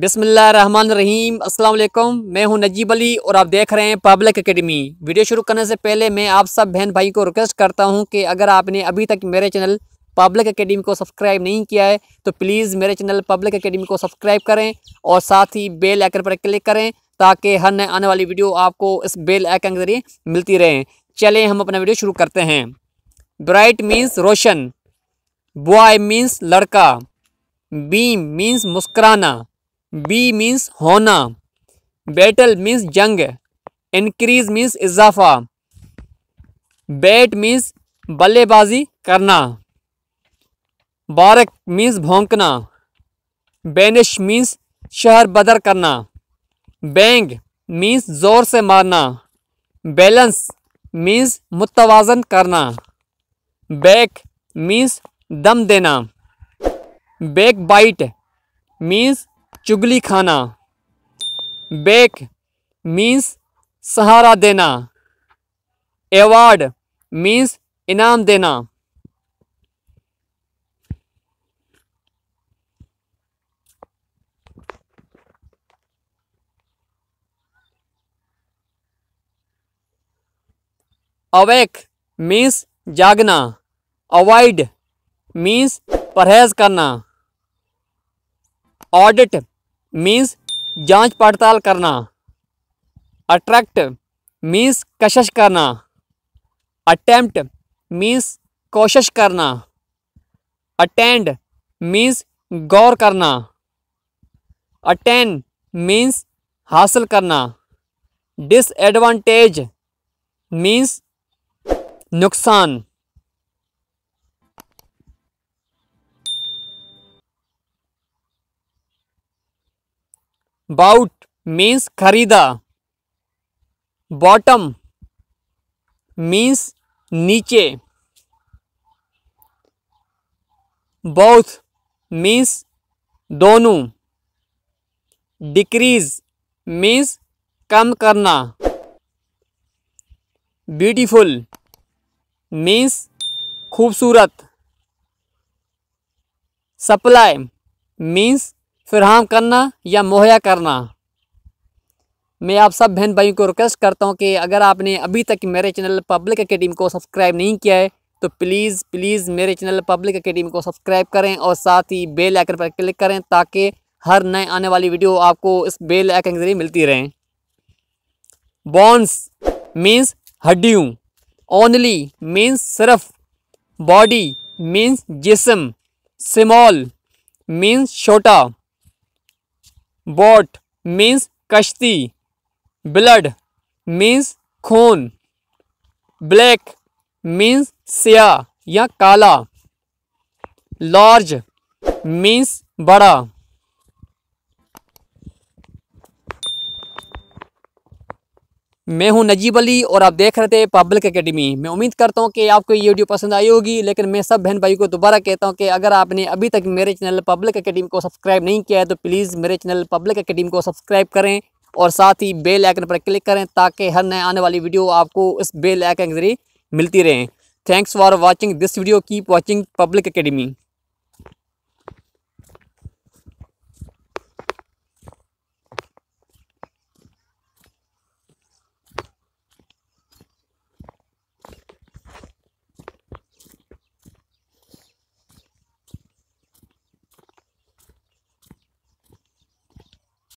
बिसमीम अल्लाम मैं हूं नजीब अली और आप देख रहे हैं पब्लिक एकेडमी वीडियो शुरू करने से पहले मैं आप सब बहन भाई को रिक्वेस्ट करता हूं कि अगर आपने अभी तक मेरे चैनल पब्लिक एकेडमी को सब्सक्राइब नहीं किया है तो प्लीज़ मेरे चैनल पब्लिक एकेडमी को सब्सक्राइब करें और साथ ही बेल आइकन पर क्लिक करें ताकि हर नए आने वाली वीडियो आपको इस बेल आइकन के ज़रिए मिलती रहें चलें हम अपना वीडियो शुरू करते हैं ब्राइट मीन्स रोशन बॉय मीन्स लड़का बीम मीन्स मुस्कराना बी मीन्स होना बैटल मीन्स जंग इनक्रीज मीन्स इजाफा बैट मीन्स बल्लेबाजी करना बारक मीन्स भोंकना बैनिश मीन्स शहर बदर करना बैंग मीन्स ज़ोर से मारना बैलेंस मीन्स मुतवाजन करना बैक मीन्स दम देना बैक बाइट मीन्स चुगली खाना बेक मीन्स सहारा देना एवार्ड मीन्स इनाम देना अवेक मीन्स जागना अवॉइड मीन्स परहेज करना ऑडिट मीन्स जांच पड़ताल करना अट्रैक्ट मीन्स कशिश करना अटैम्प्ट मीन्स कोशिश करना अटेंड मीन्स गौर करना अटेन मीन्स हासिल करना डिसएडवांटेज मीन्स नुकसान बाउट मीन्स खरीदा बॉटम मीन्स नीचे बोथ मीन्स दोनों डिक्रीज मीन्स कम करना ब्यूटीफुल मीन्स खूबसूरत सप्लाई मीन्स फ्राहम करना या मुहैया करना मैं आप सब बहन भाइयों को रिक्वेस्ट करता हूँ कि अगर आपने अभी तक मेरे चैनल पब्लिक अकेडमी को सब्सक्राइब नहीं किया है तो प्लीज़ प्लीज़ मेरे चैनल पब्लिक अकेडमी को सब्सक्राइब करें और साथ ही बेल आइकन पर क्लिक करें ताकि हर नए आने वाली वीडियो आपको इस बेल आइकन के जरिए मिलती रहें बॉन्स मीन्स हड्डियों ओनली मीन्स सिर्फ बॉडी मीन्स जिसम सिमॉल मीन्स छोटा बोट मीन्स कश्ती ब्लड मीन्स खून ब्लैक मीन्स स्या या काला लार्ज मीन्स बड़ा मैं हूं नजीब अली और आप देख रहे थे पब्लिक एकेडमी मैं उम्मीद करता हूं कि आपको ये वीडियो पसंद आई होगी लेकिन मैं सब बहन भाई को दोबारा कहता हूं कि अगर आपने अभी तक मेरे चैनल पब्लिक एकेडमी को सब्सक्राइब नहीं किया है तो प्लीज़ मेरे चैनल पब्लिक एकेडमी को सब्सक्राइब करें और साथ ही बेल आइकन पर क्लिक करें ताकि हर नए आने वाली वीडियो आपको इस बेल आइकन के जरिए मिलती रहें thanks for watching this video keep watching Public academy